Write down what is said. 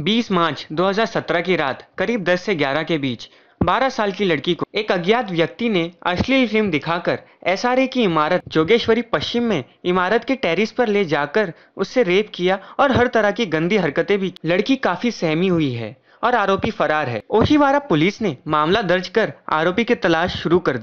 20 मार्च 2017 की रात करीब 10 से 11 के बीच 12 साल की लड़की को एक अज्ञात व्यक्ति ने अश्लील फिल्म दिखाकर एस की इमारत जोगेश्वरी पश्चिम में इमारत के टेरिस पर ले जाकर उससे रेप किया और हर तरह की गंदी हरकतें भी लड़की काफी सहमी हुई है और आरोपी फरार है ओशीवारा पुलिस ने मामला दर्ज कर आरोपी की तलाश शुरू कर दी